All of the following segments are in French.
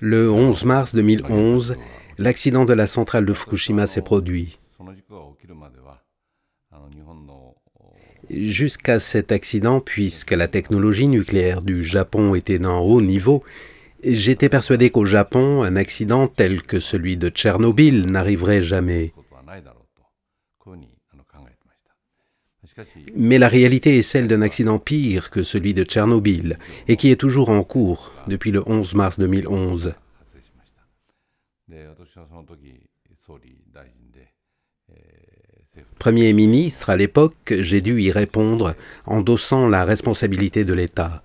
Le 11 mars 2011, l'accident de la centrale de Fukushima s'est produit. Jusqu'à cet accident, puisque la technologie nucléaire du Japon était d'un haut niveau, j'étais persuadé qu'au Japon, un accident tel que celui de Tchernobyl n'arriverait jamais. Mais la réalité est celle d'un accident pire que celui de Tchernobyl et qui est toujours en cours depuis le 11 mars 2011. Premier ministre à l'époque, j'ai dû y répondre endossant la responsabilité de l'État.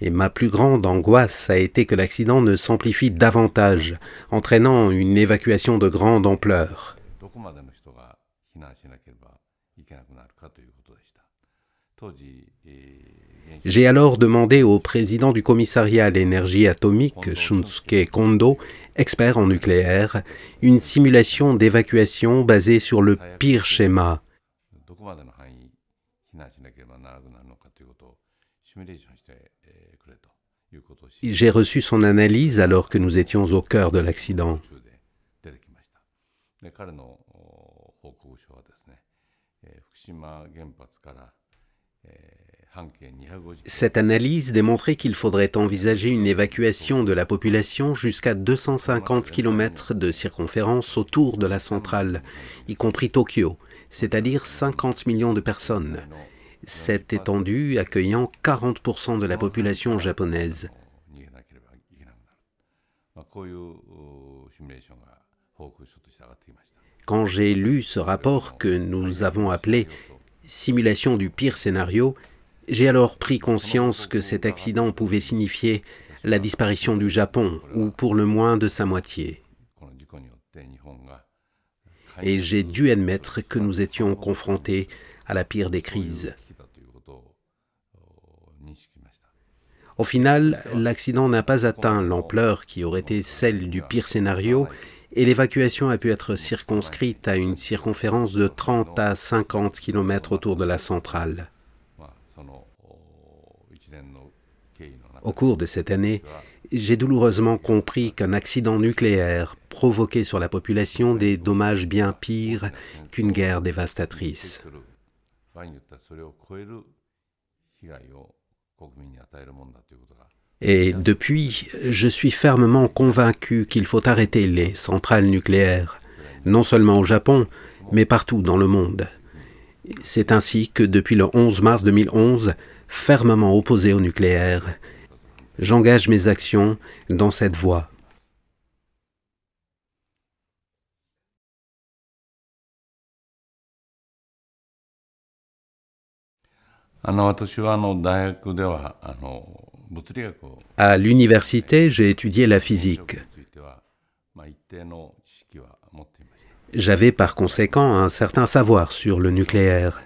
Et ma plus grande angoisse a été que l'accident ne s'amplifie davantage, entraînant une évacuation de grande ampleur. J'ai alors demandé au président du commissariat à l'énergie atomique, Shunsuke Kondo, expert en nucléaire, une simulation d'évacuation basée sur le pire schéma. J'ai reçu son analyse alors que nous étions au cœur de l'accident. Cette analyse démontrait qu'il faudrait envisager une évacuation de la population jusqu'à 250 km de circonférence autour de la centrale, y compris Tokyo, c'est-à-dire 50 millions de personnes. Cette étendue accueillant 40% de la population japonaise. Oh, quand j'ai lu ce rapport que nous avons appelé Simulation du pire scénario, j'ai alors pris conscience que cet accident pouvait signifier la disparition du Japon, ou pour le moins de sa moitié. Et j'ai dû admettre que nous étions confrontés à la pire des crises. Au final, l'accident n'a pas atteint l'ampleur qui aurait été celle du pire scénario, et l'évacuation a pu être circonscrite à une circonférence de 30 à 50 km autour de la centrale. Au cours de cette année, j'ai douloureusement compris qu'un accident nucléaire provoquait sur la population des dommages bien pires qu'une guerre dévastatrice. Et depuis, je suis fermement convaincu qu'il faut arrêter les centrales nucléaires, non seulement au Japon, mais partout dans le monde. C'est ainsi que depuis le 11 mars 2011, fermement opposé au nucléaire, j'engage mes actions dans cette voie. À l'université, j'ai étudié la physique. J'avais par conséquent un certain savoir sur le nucléaire.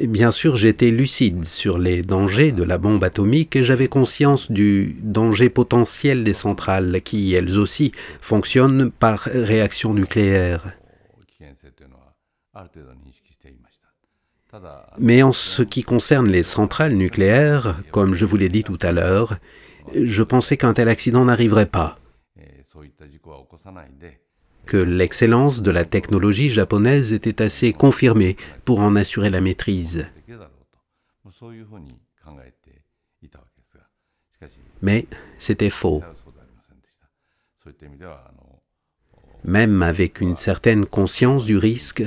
Bien sûr, j'étais lucide sur les dangers de la bombe atomique et j'avais conscience du danger potentiel des centrales qui, elles aussi, fonctionnent par réaction nucléaire. Mais en ce qui concerne les centrales nucléaires, comme je vous l'ai dit tout à l'heure, je pensais qu'un tel accident n'arriverait pas, que l'excellence de la technologie japonaise était assez confirmée pour en assurer la maîtrise. Mais c'était faux. Même avec une certaine conscience du risque,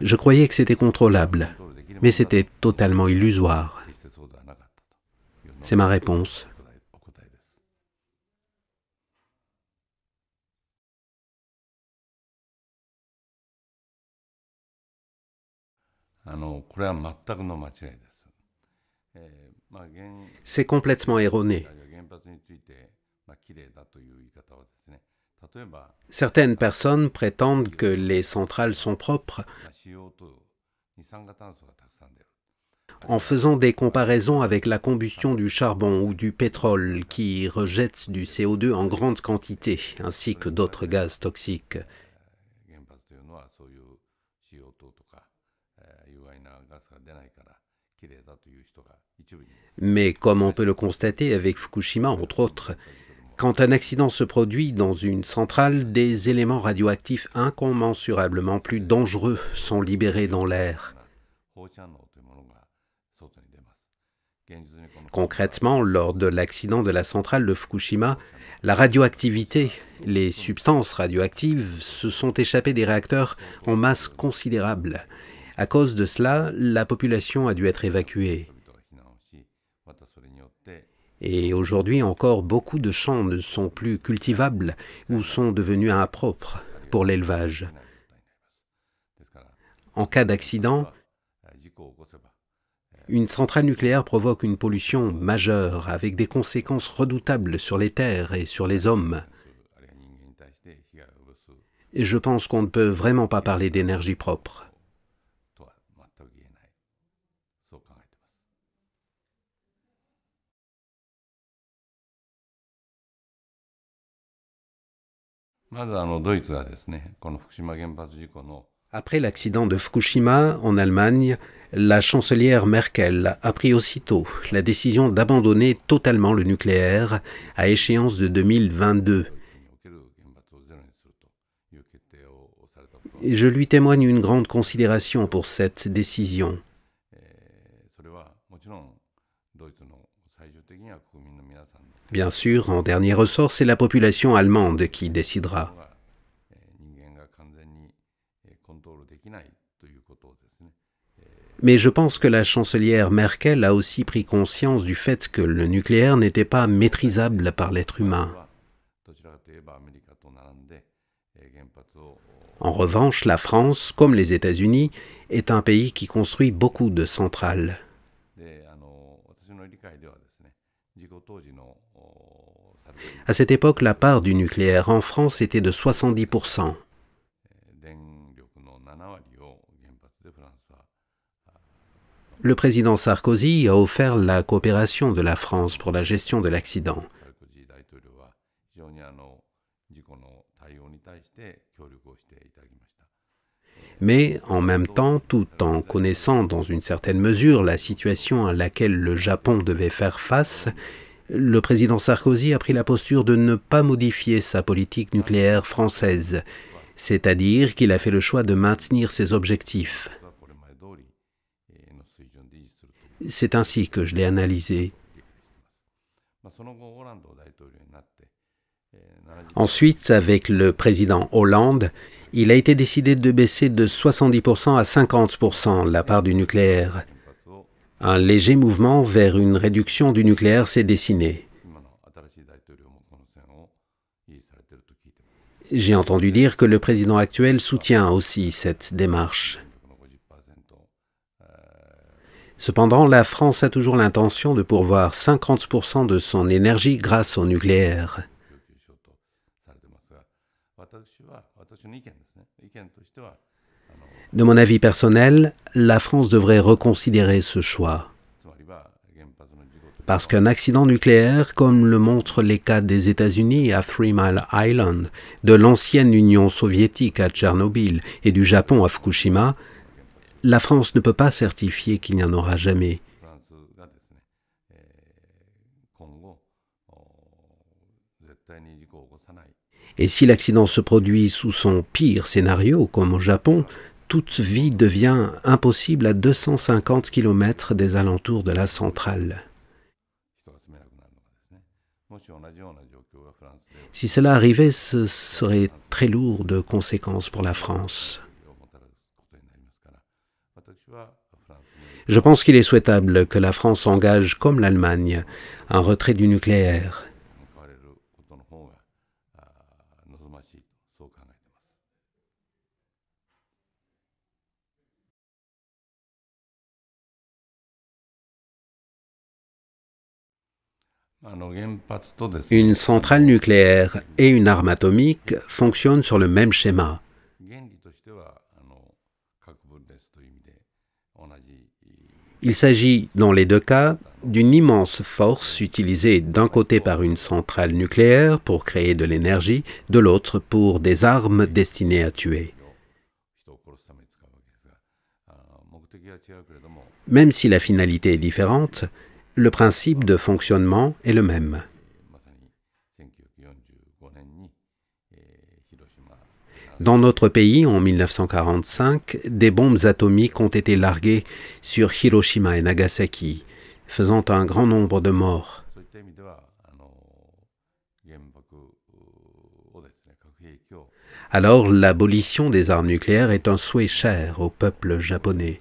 je croyais que c'était contrôlable mais c'était totalement illusoire. C'est ma réponse. Euh, c'est complètement erroné. Bah, Certaines personnes prétendent que les centrales sont propres en faisant des comparaisons avec la combustion du charbon ou du pétrole qui rejette du CO2 en grande quantité, ainsi que d'autres gaz toxiques. Eh, Mais comme on peut le constater avec Fukushima, entre autres, quand un accident se produit dans une centrale, des éléments radioactifs incommensurablement plus dangereux sont libérés dans l'air. Concrètement, lors de l'accident de la centrale de Fukushima, la radioactivité, les substances radioactives se sont échappées des réacteurs en masse considérable. À cause de cela, la population a dû être évacuée. Et aujourd'hui encore, beaucoup de champs ne sont plus cultivables ou sont devenus impropres pour l'élevage. En cas d'accident, une centrale nucléaire provoque une pollution majeure avec des conséquences redoutables sur les terres et sur les hommes. Et je pense qu'on ne peut vraiment pas parler d'énergie propre. Après l'accident de Fukushima en Allemagne, la chancelière Merkel a pris aussitôt la décision d'abandonner totalement le nucléaire à échéance de 2022. Je lui témoigne une grande considération pour cette décision. Bien sûr, en dernier ressort, c'est la population allemande qui décidera. Mais je pense que la chancelière Merkel a aussi pris conscience du fait que le nucléaire n'était pas maîtrisable par l'être humain. En revanche, la France, comme les États-Unis, est un pays qui construit beaucoup de centrales. À cette époque, la part du nucléaire en France était de 70%. Le président Sarkozy a offert la coopération de la France pour la gestion de l'accident mais en même temps tout en connaissant dans une certaine mesure la situation à laquelle le Japon devait faire face, le président Sarkozy a pris la posture de ne pas modifier sa politique nucléaire française, c'est-à-dire qu'il a fait le choix de maintenir ses objectifs. C'est ainsi que je l'ai analysé. Ensuite, avec le président Hollande, il a été décidé de baisser de 70% à 50% la part du nucléaire. Un léger mouvement vers une réduction du nucléaire s'est dessiné. J'ai entendu dire que le président actuel soutient aussi cette démarche. Cependant, la France a toujours l'intention de pourvoir 50% de son énergie grâce au nucléaire. Hein. De mon avis personnel, la France devrait reconsidérer ce choix. Eh, Parce qu'un accident nucléaire, comme le montrent les cas des États-Unis à Three Mile Island, de l'ancienne Union soviétique à Tchernobyl et du Japon à Fukushima, la France ne peut pas certifier qu'il n'y en aura jamais. Et si l'accident se produit sous son pire scénario, comme au Japon, toute vie devient impossible à 250 km des alentours de la centrale. Si cela arrivait, ce serait très lourd de conséquences pour la France. Je pense qu'il est souhaitable que la France engage, comme l'Allemagne, un retrait du nucléaire. Une centrale nucléaire et une arme atomique fonctionnent sur le même schéma. Il s'agit, dans les deux cas, d'une immense force utilisée d'un côté par une centrale nucléaire pour créer de l'énergie, de l'autre pour des armes destinées à tuer. Même si la finalité est différente, le principe de fonctionnement est le même. Dans notre pays, en 1945, des bombes atomiques ont été larguées sur Hiroshima et Nagasaki, faisant un grand nombre de morts. Alors l'abolition des armes nucléaires est un souhait cher au peuple japonais.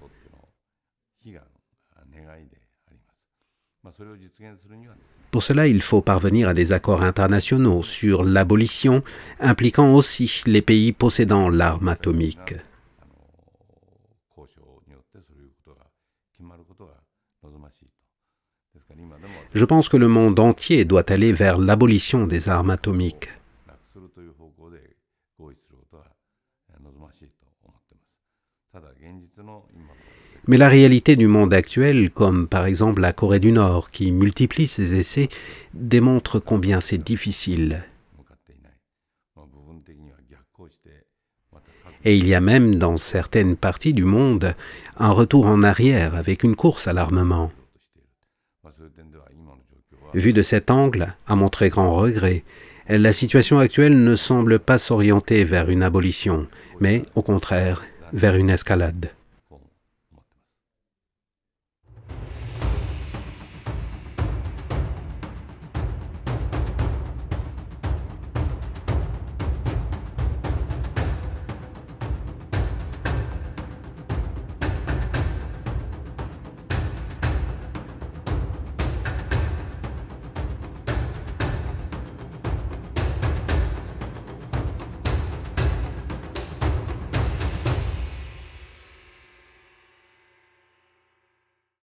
Pour cela, il faut parvenir à des accords internationaux sur l'abolition, impliquant aussi les pays possédant l'arme atomique. Je pense que le monde entier doit aller vers l'abolition des armes atomiques. Mais la réalité du monde actuel, comme par exemple la Corée du Nord qui multiplie ses essais, démontre combien c'est difficile. Et il y a même dans certaines parties du monde un retour en arrière avec une course à l'armement. Vu de cet angle, à mon très grand regret, la situation actuelle ne semble pas s'orienter vers une abolition, mais au contraire vers une escalade.